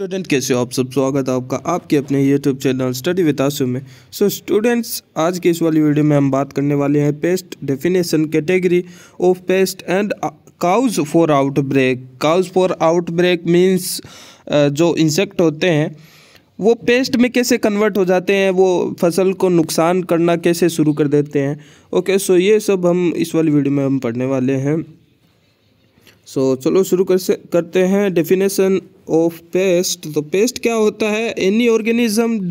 Student कैसे हो आप सब स्वागत है आपका आपके अपने यूट्यूब चैनल स्टडी विद आसु में सो so, स्टूडेंट्स आज की इस वाली वीडियो में हम बात करने वाले हैं pest definition category of pest and cause for outbreak cause for outbreak means जो इंसेक्ट होते हैं वो पेस्ट में कैसे कन्वर्ट हो जाते हैं वो फसल को नुकसान करना कैसे शुरू कर देते हैं ओके okay, सो so ये सब हम इस वाली वीडियो में हम पढ़ने वाले हैं सो so, चलो शुरू कर से करते हैं डेफिनेशन ऑफ पेस्ट तो पेस्ट क्या होता है any organism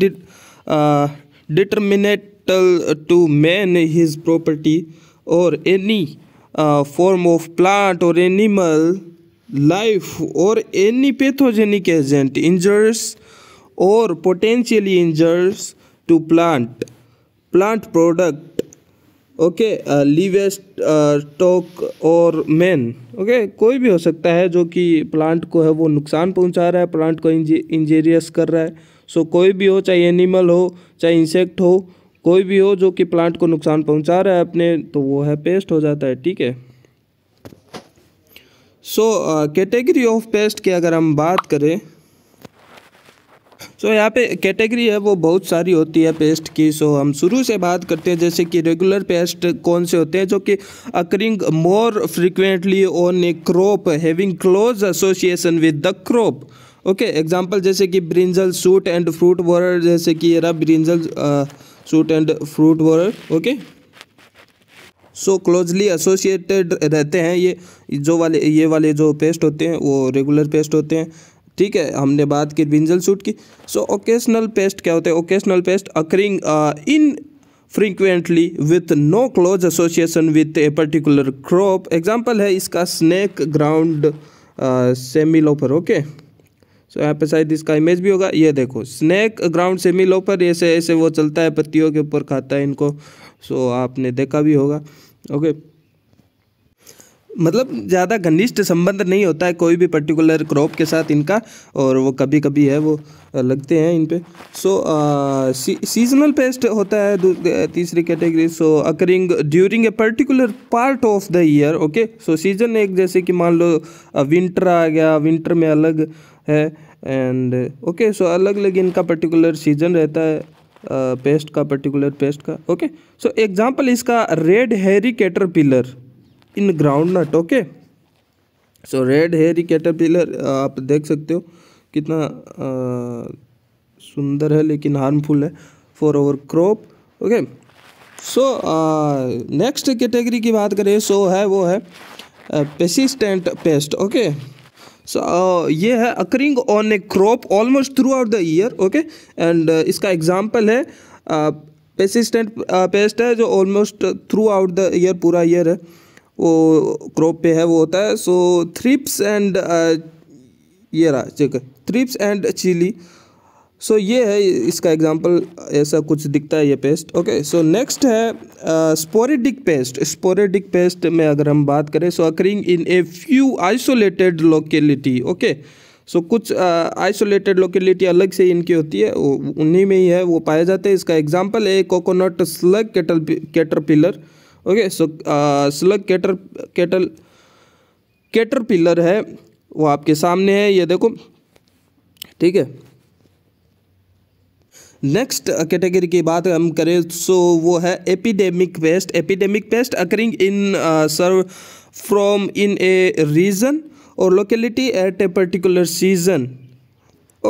detrimental to man his property और एनी फॉर्म ऑफ प्लांट और एनिमल लाइफ और एनी पैथोजेनिक एजेंट इंजर्स और potentially injures to plant plant product okay livestock और मैन ओके कोई भी हो सकता है जो कि प्लांट को है वो नुकसान पहुंचा रहा है प्लांट को इंजेरियस कर रहा है सो कोई भी हो चाहे एनिमल हो चाहे इंसेक्ट हो कोई भी हो जो कि प्लांट को नुकसान पहुंचा रहा है अपने तो वो है पेस्ट हो जाता है ठीक है सो कैटेगरी ऑफ पेस्ट की अगर हम बात करें सो so, यहाँ पे कैटेगरी है वो बहुत सारी होती है पेस्ट की सो so, हम शुरू से बात करते हैं जैसे कि रेगुलर पेस्ट कौन से होते हैं जो कि occurring more frequently on a crop having close association with the crop okay example जैसे कि brinjal shoot and fruit borer जैसे कि ये रहा brinjal shoot and fruit borer okay so closely associated रहते हैं ये जो वाले ये वाले जो पेस्ट होते हैं वो रेगुलर पेस्ट होते हैं ठीक है हमने बात की विंजल सूट की सो ओकेशनल पेस्ट क्या होते हैं occasional pest occurring infrequently with no close association with a particular crop example है इसका snake gourd semilooper okay so यहाँ पे शायद इसका इमेज भी होगा ये देखो स्नैक ग्राउंड सेमी लोफर ऐसे ऐसे वो चलता है पत्तियों के ऊपर खाता है इनको सो so, आपने देखा भी होगा ओके okay. मतलब ज़्यादा घनिष्ठ संबंध नहीं होता है कोई भी पर्टिकुलर क्रॉप के साथ इनका और वो कभी कभी है वो लगते हैं इन पे सो सीजनल पेस्ट होता है तीसरी category so occurring during a particular part of the year okay so season एक जैसे कि मान लो विंटर आ गया विंटर में अलग है एंड ओके सो अलग अलग इनका पर्टिकुलर सीजन रहता है पेस्ट का पर्टिकुलर पेस्ट का ओके सो एग्जांपल इसका red hairy caterpillar in groundnut okay so red hairy caterpillar आप देख सकते हो कितना uh, सुंदर है लेकिन हार्मफुल है for our crop okay so next category की बात करें सो so है वो है पेसिस्टेंट पेस्ट ओके सो ये है occurring on a crop almost throughout the year okay and इसका एग्जाम्पल है पेसिस्टेंट uh, पेस्ट uh, है जो almost throughout the year पूरा ईयर है वो क्रॉप पे है वो होता है सो थ्रिप्स एंड ये रहा check thrips and chilli so ये है इसका एग्जाम्पल ऐसा कुछ दिखता है ये पेस्ट ओके सो नेक्स्ट है स्पोरेडिक पेस्ट स्पोरेडिक पेस्ट में अगर हम बात करें so occurring in a few isolated locality okay so so, कुछ आइसोलेटेड uh, लोकेलिटी अलग से इनकी होती है उन्हीं में ही है वो पाए जाते हैं इसका एग्जाम्पल है coconut slug cattle caterpillar okay so slug cater cattle caterpillar है वो आपके सामने है ये देखो ठीक है नेक्स्ट कैटेगरी uh, की बात हम करें सो वो है epidemic pest epidemic pest occurring in severe form in a region और locality at a particular season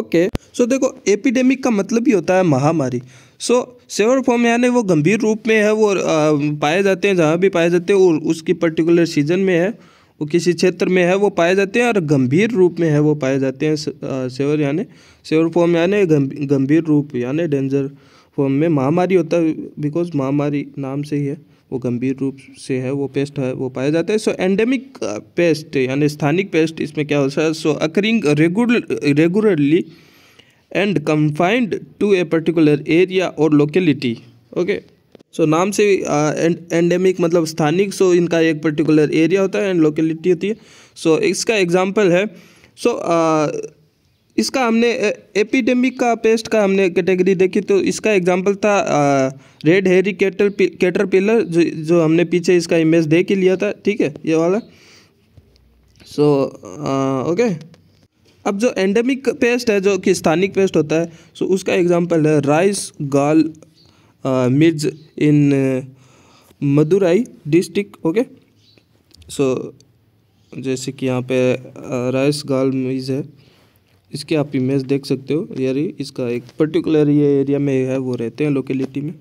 okay so देखो एपिडेमिक का मतलब ही होता है महामारी सो so, सेवर फॉर्म यानी वो गंभीर रूप में है वो पाए जाते हैं जहाँ भी पाए जाते हैं और उसकी पर्टिकुलर सीजन में है वो किसी क्षेत्र में है वो पाए जाते हैं और गंभीर रूप में है वो पाए जाते हैं सेवर यानी सेवर फॉर्म यानी गंभीर रूप यानी डेंजर फॉर्म में महामारी होता है बिकॉज महामारी नाम से ही है वो गंभीर रूप से है वो पेस्ट है वो पाया जाता है सो एंडेमिक पेस्ट यानी स्थानिक पेस्ट इसमें क्या होता है so occurring regular regularly and confined to a particular area और लोकेलिटी ओके सो नाम से एंडेमिक uh, मतलब स्थानिक सो so इनका एक पर्टिकुलर एरिया होता है एंड लोकेलिटी होती है सो so, इसका एग्जाम्पल है सो so, uh, इसका हमने एपिडेमिक का पेस्ट का हमने कैटेगरी देखी तो इसका एग्जांपल था आ, red hairy cater caterpillar जो जो हमने पीछे इसका इमेज देख ही लिया था ठीक है ये वाला सो so, ओके अब जो एंडेमिक पेस्ट है जो कि स्थानिक पेस्ट होता है सो उसका एग्जाम्पल है rice gall midge in Madurai district okay so जैसे कि यहाँ पे राइस गाल मिर्ज है इसके आप इमेज देख सकते हो यारी इसका एक पर्टिकुलर ये एरिया में है वो रहते हैं लोकेलिटी में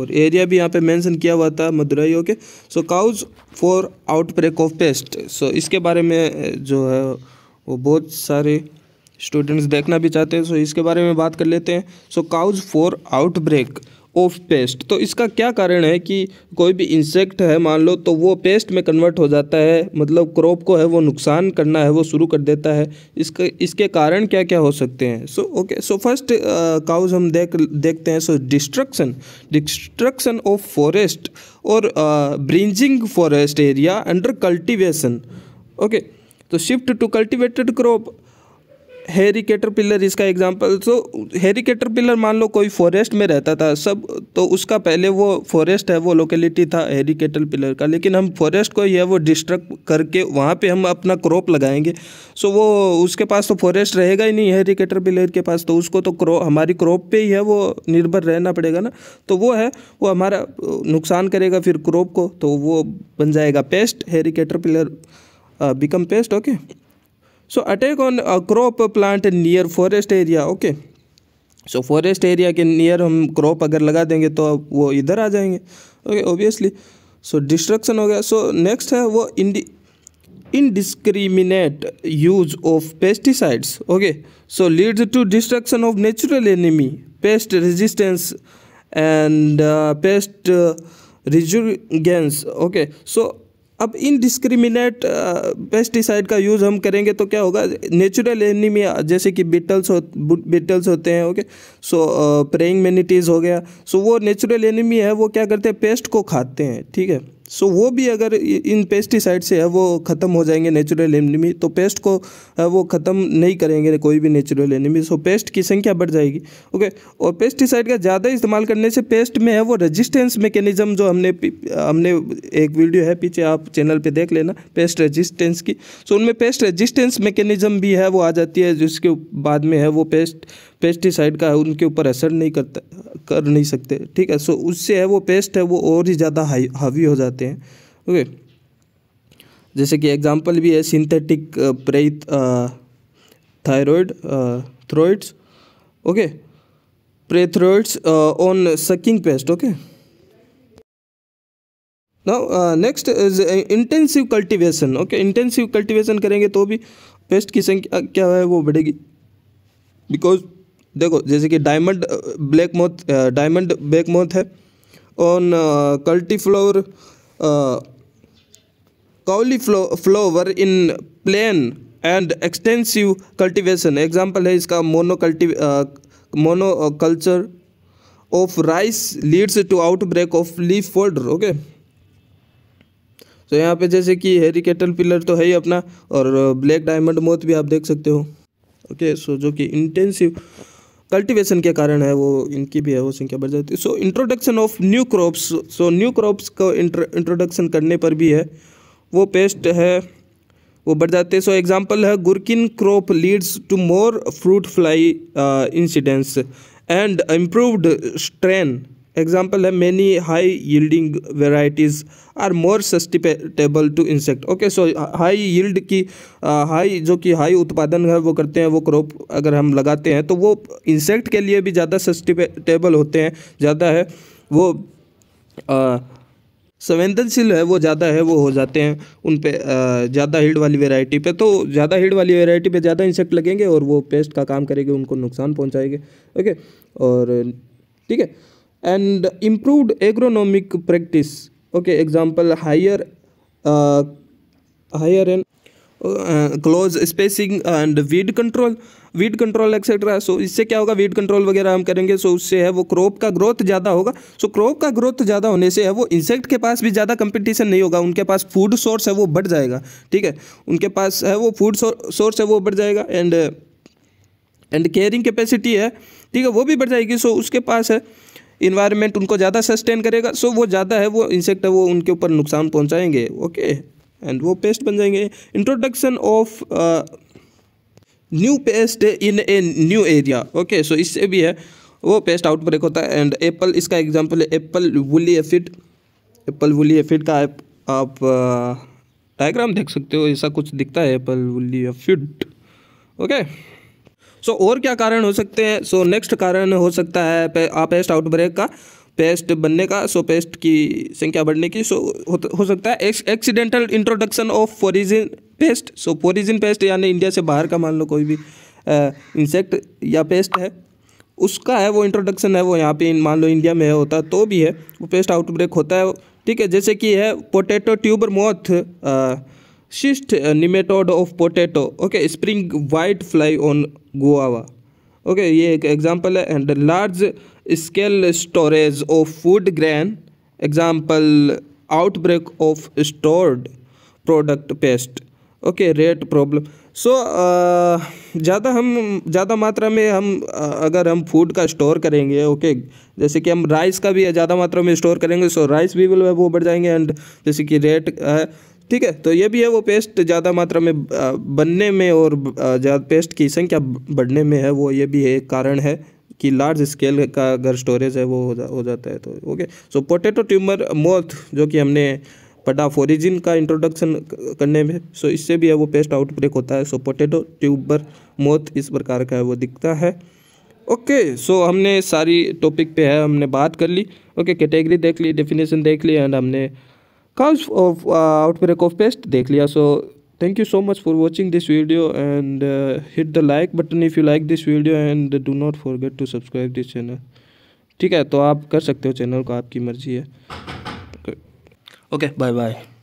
और एरिया भी यहाँ पे मेंशन किया हुआ था Madurai okay so cause for outbreak of pest so इसके बारे में uh, जो है वो बहुत सारे स्टूडेंट्स देखना भी चाहते हैं सो इसके बारे में बात कर लेते हैं so cause for outbreak of pest तो इसका क्या कारण है कि कोई भी इंसेक्ट है मान लो तो वो पेस्ट में कन्वर्ट हो जाता है मतलब क्रॉप को है वो नुकसान करना है वो शुरू कर देता है इसके इसके कारण क्या क्या हो सकते हैं so okay so first cause हम देख देखते हैं so destruction destruction of forest और bringing forest area under cultivation okay तो shift to cultivated crop hairy cater caterpillar इसका एग्जाम्पल तो हेरिकेटर कैटर पिलर मान लो कोई फॉरेस्ट में रहता था सब तो उसका पहले वो फॉरेस्ट है वो लोकेलिटी था हैरी कैटर पिलर का लेकिन हम फॉरेस्ट को यह वो डिस्ट्रक्ट करके वहाँ पे हम अपना क्रॉप लगाएंगे सो वो उसके पास तो फॉरेस्ट रहेगा ही नहीं हेरिकेटर कैटर पिलर के पास तो उसको तो क्रो हमारी क्रॉप पर ही है वो निर्भर रहना पड़ेगा ना तो वो है वो हमारा नुकसान करेगा फिर क्रॉप को तो वो बन जाएगा pest hairy cater caterpillar become pest okay so attack on a crop plant near forest area okay so so, forest area के नियर हम क्रॉप अगर लगा देंगे तो वो इधर आ जाएंगे ओके ऑब्वियसली सो डिस्ट्रक्शन हो गया सो so, नेक्स्ट है वो इंडी indiscriminate use of pesticides okay so leads to destruction of natural enemy pest resistance and uh, pest uh, resurgence okay so अब इनडिस्क्रिमिनेट पेस्टिसाइड uh, का use हम करेंगे तो क्या होगा नेचुरल एनीमिया जैसे कि बिटल्स हो बिटल्स होते हैं ओके सो प्रेइंग मेनिटीज़ हो गया सो so, वो नेचुरल एनिमी है वो क्या करते हैं पेस्ट को खाते हैं ठीक है सो वो भी अगर इन पेस्टिसाइड से है वो ख़त्म हो जाएंगे नेचुरल एनिमी तो पेस्ट को वो ख़त्म नहीं करेंगे कोई भी नेचुरल एनिमी सो पेस्ट की संख्या बढ़ जाएगी ओके और पेस्टिसाइड का ज़्यादा इस्तेमाल करने से पेस्ट में है वो रजिस्टेंस मेकेनिज़म जो हमने हमने एक वीडियो है पीछे आप चैनल पर देख लेना पेस्ट रजिस्टेंस की सो उनमें पेस्ट रजिस्टेंस मेकेनिज़म भी है वो आ जाती है जिसके बाद में है वो पेस्ट पेस्टिसाइड का है उनके ऊपर असर नहीं करता कर नहीं सकते ठीक है सो उससे है वो पेस्ट है वो और ही ज़्यादा हावी हो जाते हैं ओके जैसे कि एग्जाम्पल भी है सिंथेटिक प्रेत थायरॉयड थ्रोइड्स okay pyrethroids on sucking pest okay now next is intensive cultivation okay intensive cultivation करेंगे तो भी पेस्ट की संख्या क्या है वो बढ़ेगी बिकॉज देखो जैसे कि diamond black moth diamond black moth है on cauliflower cauliflower in plain and extensive cultivation example है इसका मोनो कल्टी monoculture of rice leads to outbreak of leaf folder okay तो यहाँ पे जैसे कि हेरी कैटल पिलर तो है ही अपना और ब्लैक डायमंड मोथ भी आप देख सकते हो ओके okay, सो so जो कि इंटेंसिव कल्टीवेशन के कारण है वो इनकी भी है वो संख्या बढ़ जाती है so introduction of new crops so new crops का इंट्रोडक्शन करने पर भी है वो पेस्ट है वो बढ़ जाते हैं सो एग्जांपल है gherkin crop leads to more fruit fly incidence and improved strain example है many high yielding varieties are more susceptible to insect okay so high yield की हाई uh, जो कि हाई उत्पादन है वो करते हैं वो क्रॉप अगर हम लगाते हैं तो वो इंसेक्ट के लिए भी ज़्यादा सस्टिपेटेबल होते हैं ज़्यादा है वो uh, संवेदनशील है वो ज़्यादा है वो हो जाते हैं उन पर uh, ज़्यादा हिल्ड वाली वेराइटी पर तो ज़्यादा हिल्ड वाली वेराइटी पर ज़्यादा इंसेक्ट लगेंगे और वो पेस्ट का काम करेंगे उनको नुकसान पहुँचाएंगे ओके और ठीक है and improved agronomic practice okay example higher higher and close spacing and weed control weed control etcetera so इससे क्या होगा वीड कंट्रोल वगैरह हम करेंगे सो so उससे है वो क्रॉप का ग्रोथ ज़्यादा होगा सो so क्रॉप का ग्रोथ ज़्यादा होने से है वो इंसेक्ट के पास भी ज़्यादा कंपटीशन नहीं होगा उनके पास फूड सोर्स है वो बढ़ जाएगा ठीक है उनके पास है वो फूड सोर्स है वो बढ़ जाएगा एंड एंड केयरिंग कैपेसिटी है ठीक है वो भी बढ़ जाएगी सो so उसके पास है इन्वायरमेंट उनको ज़्यादा सस्टेन करेगा सो वो ज़्यादा है वो इंसेक्ट है वो उनके ऊपर नुकसान पहुँचाएंगे ओके एंड वो पेस्ट बन जाएंगे introduction of new pest in a new area okay so इससे भी है वो पेस्ट आउटब्रेक होता है एंड एप्पल इसका एग्जाम्पल है apple woolly aphid apple woolly aphid का आप, आप डायग्राम uh, देख सकते हो ऐसा कुछ दिखता है apple woolly aphid okay so और क्या कारण हो सकते हैं सो नेक्स्ट कारण हो सकता है पेस्ट आउटब्रेक का पेस्ट बनने का सो पेस्ट की संख्या बढ़ने की सो हो, हो सकता है accidental introduction of foreign pest so foreign pest यानी इंडिया से बाहर का मान लो कोई भी इंसेक्ट या पेस्ट है उसका है वो इंट्रोडक्शन है वो यहाँ पे मान लो इंडिया में होता तो भी है वो पेस्ट आउटब्रेक होता है ठीक है जैसे कि है potato tuber moth cyst nematode of potato okay spring white fly on guava okay ये एक एग्जांपल है and large scale storage of food grain example outbreak of stored product pest okay rat problem so ज़्यादा हम ज़्यादा मात्रा में हम uh, अगर हम फूड का स्टोर करेंगे ओके okay, जैसे कि हम राइस का भी ज़्यादा मात्रा में स्टोर करेंगे सो राइस भी वो बढ़ जाएंगे एंड जैसे कि रेट है ठीक है तो ये भी है वो पेस्ट ज़्यादा मात्रा में बनने में और ज़्यादा पेस्ट की संख्या बढ़ने में है वो ये भी है एक कारण है कि लार्ज स्केल का अगर स्टोरेज है वो हो, जा, हो जाता है तो okay so potato tuber moth जो कि हमने पटा फोरिजिन का इंट्रोडक्शन करने में सो इससे भी है वो पेस्ट आउटब्रेक होता है सो पोटैटो ट्यूबर मोथ इस प्रकार का है वो दिखता है ओके okay, सो so हमने सारी टॉपिक पे है हमने बात कर ली ओके okay, कैटेगरी देख ली डेफिनेशन देख ली एंड हमने cause of uh, outbreak of pest देख लिया so thank you so much for watching this video and uh, hit the like button if you like this video and do not forget to subscribe this channel ठीक है तो आप कर सकते हो channel को आपकी मर्जी है ओके बाय बाय